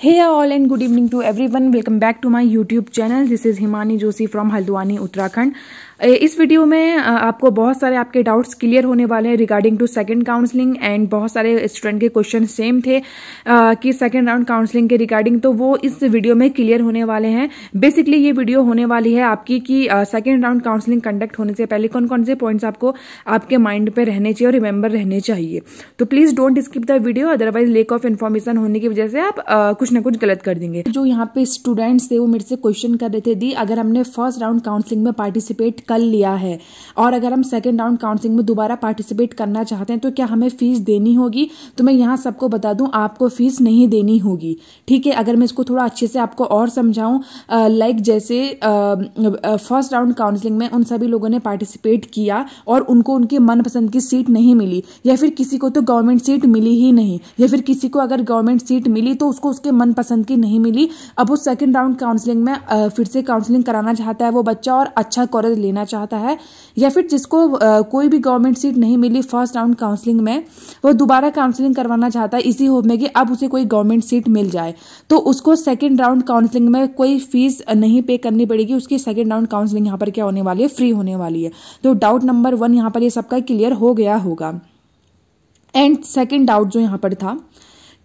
Hey all and good evening to everyone. Welcome back to my YouTube channel. This is Himani Joshi from Haldwani, Uttarakhand. इस video में आपको बहुत सारे आपके doubts clear होने वाले हैं regarding to second counselling and बहुत सारे स्टूडेंट के क्वेश्चन सेम थे कि सेकंड राउंड काउंसलिंग के रिगार्डिंग तो वो इस वीडियो में क्लियर होने वाले हैं बेसिकली ये वीडियो होने वाली है आपकी कि सेकेंड राउंड काउंसलिंग कंडक्ट होने से पहले कौन कौन से पॉइंट्स आपको आपके माइंड पर रहने चाहिए और रिमेंबर रहने चाहिए तो please don't skip the video otherwise lack of information होने की वजह से आप आ, कुछ ना कुछ गलत कर देंगे जो यहाँ पे स्टूडेंट्स थे वो मेरे से क्वेश्चन कर रहे थे दी अगर हमने फर्स्ट राउंड काउंसलिंग में पार्टिसिपेट कर लिया है और अगर हम सेकेंड राउंड काउंसिलिंग में दोबारा पार्टिसिपेट करना चाहते हैं तो क्या हमें फ़ीस देनी होगी तो मैं यहाँ सबको बता दूँ आपको फ़ीस नहीं देनी होगी ठीक है अगर मैं इसको थोड़ा अच्छे से आपको और समझाऊँ लाइक जैसे फर्स्ट राउंड काउंसलिंग में उन सभी लोगों ने पार्टिसिपेट किया और उनको उनकी मनपसंद की सीट नहीं मिली या फिर किसी को तो गवर्नमेंट सीट मिली ही नहीं या फिर किसी को अगर गवर्नमेंट सीट मिली तो उसको उसके मनपसंद की नहीं मिली अब वो सेकेंड राउंड काउंसलिंग में फिर से काउंसलिंग कराना चाहता है वो बच्चा और अच्छा कॉलेज लेना करना चाहता है या फिर जिसको कोई भी गवर्नमेंट सीट नहीं मिली फर्स्ट राउंड काउंसलिंग में वो दोबारा काउंसलिंग करवाना चाहता है इसी होप में कि अब उसे कोई गवर्नमेंट सीट मिल जाए तो उसको सेकेंड राउंड काउंसलिंग में कोई फीस नहीं पे करनी पड़ेगी उसकी सेकेंड राउंड काउंसलिंग यहाँ पर क्या होने वाली है फ्री होने वाली है तो डाउट नंबर वन यहाँ पर ये यह सबका क्लियर हो गया होगा एंड सेकेंड डाउट जो यहाँ पर था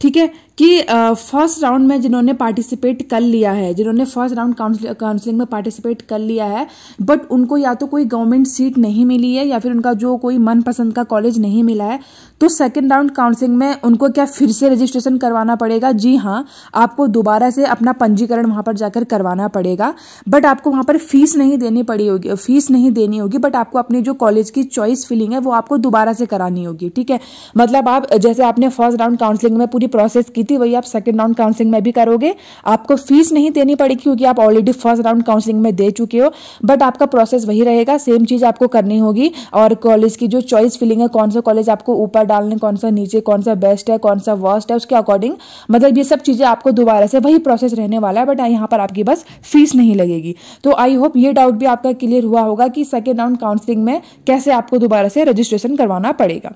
ठीक है कि फर्स्ट राउंड में जिन्होंने पार्टिसिपेट कर लिया है जिन्होंने फर्स्ट राउंड काउंसलिंग में पार्टिसिपेट कर लिया है बट उनको या तो कोई गवर्नमेंट सीट नहीं मिली है या फिर उनका जो कोई मनपसंद का कॉलेज नहीं मिला है तो सेकेंड राउंड काउंसलिंग में उनको क्या फिर से रजिस्ट्रेशन करवाना पड़ेगा जी हाँ आपको दोबारा से अपना पंजीकरण वहां पर जाकर करवाना पड़ेगा बट आपको वहां पर फीस नहीं देनी पड़ी होगी फीस नहीं देनी होगी बट आपको अपनी जो कॉलेज की चॉइस फिलिंग है वो आपको दोबारा से करानी होगी ठीक है मतलब आप जैसे आपने फर्स्ट राउंड काउंसलिंग में पूरी प्रोसेस की थी वही आप सेकंड राउंड काउंसलिंग में भी करोगे आपको फीस नहीं देनी पड़ेगी क्योंकि आप ऑलरेडी फर्स्ट राउंड काउंसलिंग में दे चुके हो बट आपका प्रोसेस वही रहेगा सेम चीज़ आपको करनी होगी और कॉलेज की जो चॉइस फिलिंग है कौन सा कॉलेज आपको ऊपर डालने कौन सा नीचे कौन सा बेस्ट है कौन सा वर्स्ट है उसके अकॉर्डिंग मतलब ये सब चीज़ें आपको दोबारा से वही प्रोसेस रहने वाला है बट यहाँ पर आपकी बस फीस नहीं लगेगी तो आई होप ये डाउट भी आपका क्लियर हुआ होगा कि सेकेंड राउंड काउंसलिंग में कैसे आपको दोबारा से रजिस्ट्रेशन करवाना पड़ेगा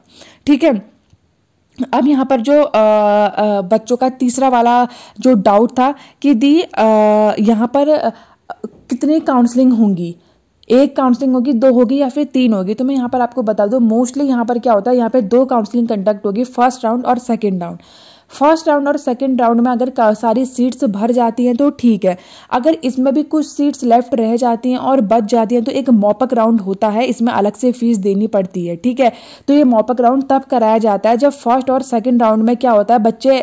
ठीक है अब यहाँ पर जो बच्चों का तीसरा वाला जो डाउट था कि दी यहाँ पर कितनी कितने काउंसलिंग होंगी एक काउंसलिंग होगी दो होगी या फिर तीन होगी तो मैं यहाँ पर आपको बता दूँ मोस्टली यहाँ पर क्या होता है यहाँ पर दो काउंसलिंग कंडक्ट होगी फर्स्ट राउंड और सेकेंड राउंड फर्स्ट राउंड और सेकेंड राउंड में अगर सारी सीट्स भर जाती हैं तो ठीक है अगर इसमें भी कुछ सीट्स लेफ्ट रह जाती हैं और बच जाती हैं तो एक मॉपअप राउंड होता है इसमें अलग से फीस देनी पड़ती है ठीक है तो ये मॉपअप राउंड तब कराया जाता है जब फर्स्ट और सेकेंड राउंड में क्या होता है बच्चे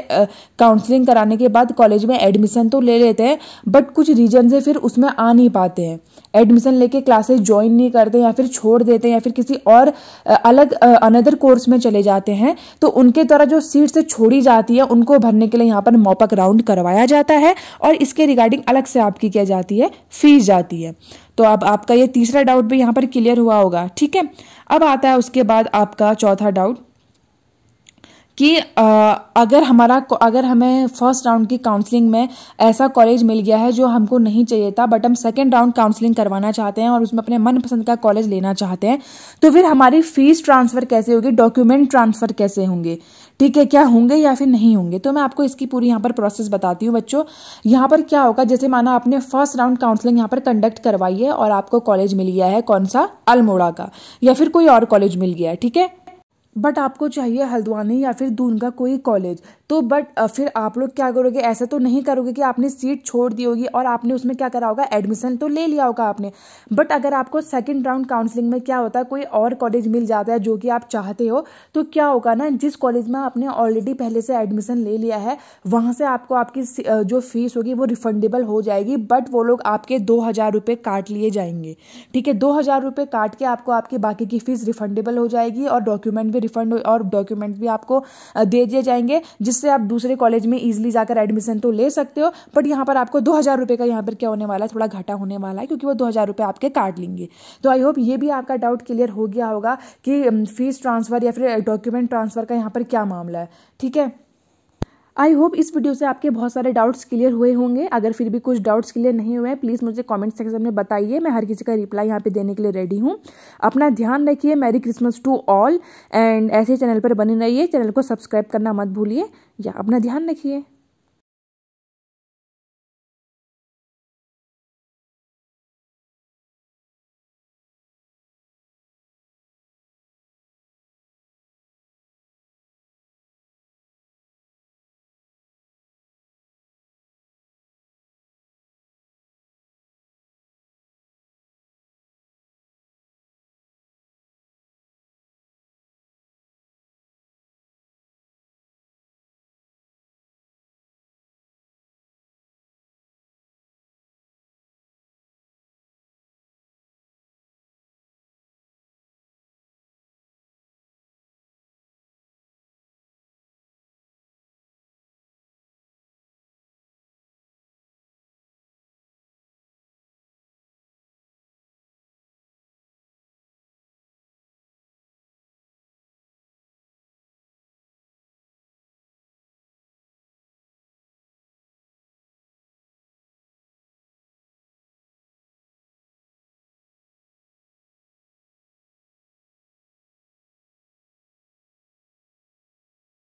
काउंसलिंग कराने के बाद कॉलेज में एडमिशन तो ले लेते हैं बट कुछ रीजन से फिर उसमें आ नहीं पाते हैं एडमिशन लेके क्लासेस ज्वाइन नहीं करते या फिर छोड़ देते हैं या फिर किसी और अलग अनदर कोर्स में चले जाते हैं तो उनके द्वारा जो सीट्स छोड़ी जाती आती है उनको भरने के लिए यहाँ पर मॉपअप राउंड करवाया जाता है और इसके रिगार्डिंग अलग से आपकी क्या जाती है फीस जाती है तो अब आपका ये तीसरा डाउट भी यहाँ पर क्लियर हुआ होगा ठीक है अब आता है उसके बाद आपका चौथा डाउट कि अगर हमारा अगर हमें फर्स्ट राउंड की काउंसलिंग में ऐसा कॉलेज मिल गया है जो हमको नहीं चाहिए था बट हम सेकेंड राउंड काउंसलिंग करवाना चाहते हैं और उसमें अपने मनपसंद का कॉलेज लेना चाहते हैं तो फिर हमारी फीस ट्रांसफ़र कैसे होगी डॉक्यूमेंट ट्रांसफ़र कैसे होंगे ठीक है क्या होंगे या फिर नहीं होंगे तो मैं आपको इसकी पूरी यहाँ पर प्रोसेस बताती हूँ बच्चों यहाँ पर क्या होगा जैसे माना आपने फर्स्ट राउंड काउंसलिंग यहाँ पर कंडक्ट करवाई है और आपको कॉलेज मिल गया है कौन सा अल्मोड़ा का या फिर कोई और कॉलेज मिल गया है ठीक है बट आपको चाहिए हल्द्वानी या फिर दून का कोई कॉलेज तो बट फिर आप लोग क्या करोगे ऐसा तो नहीं करोगे कि आपने सीट छोड़ दी होगी और आपने उसमें क्या करा होगा एडमिशन तो ले लिया होगा आपने बट अगर आपको सेकेंड राउंड काउंसलिंग में क्या होता है कोई और कॉलेज मिल जाता है जो कि आप चाहते हो तो क्या होगा ना जिस कॉलेज में आपने ऑलरेडी पहले से एडमिशन ले लिया है वहाँ से आपको आपकी जो फीस होगी वो रिफंडेबल हो जाएगी बट वो लोग आपके दो हज़ार रुपये काट लिए जाएंगे ठीक है दो हज़ार रुपये काट के आपको आपकी बाकी की फ़ीस रिफंडेबल हो जाएगी और डॉक्यूमेंट भी रिफंड और डॉक्यूमेंट भी आपको दे दिए जाएंगे जिस जिससे आप दूसरे कॉलेज में ईजिली जाकर एडमिशन तो ले सकते हो बट यहाँ पर आपको दो हज़ार रुपये का यहाँ पर क्या होने वाला है थोड़ा घाटा होने वाला है क्योंकि वो दो हज़ार रुपये आपके काट लेंगे तो आई होप ये भी आपका डाउट क्लियर हो गया होगा कि फीस um, ट्रांसफ़र या फिर डॉक्यूमेंट uh, ट्रांसफ़र का यहाँ पर क्या मामला है ठीक है आई होप इस वीडियो से आपके बहुत सारे डाउट्स क्लियर हुए होंगे अगर फिर भी कुछ डाउट्स क्लियर नहीं हुए हैं प्लीज़ मुझे कमेंट सेक्शन में बताइए मैं हर किसी का रिप्लाई यहाँ पे देने के लिए रेडी हूँ अपना ध्यान रखिए merry Christmas to all and ऐसे चैनल पर बने रहिए चैनल को सब्सक्राइब करना मत भूलिए या अपना ध्यान रखिए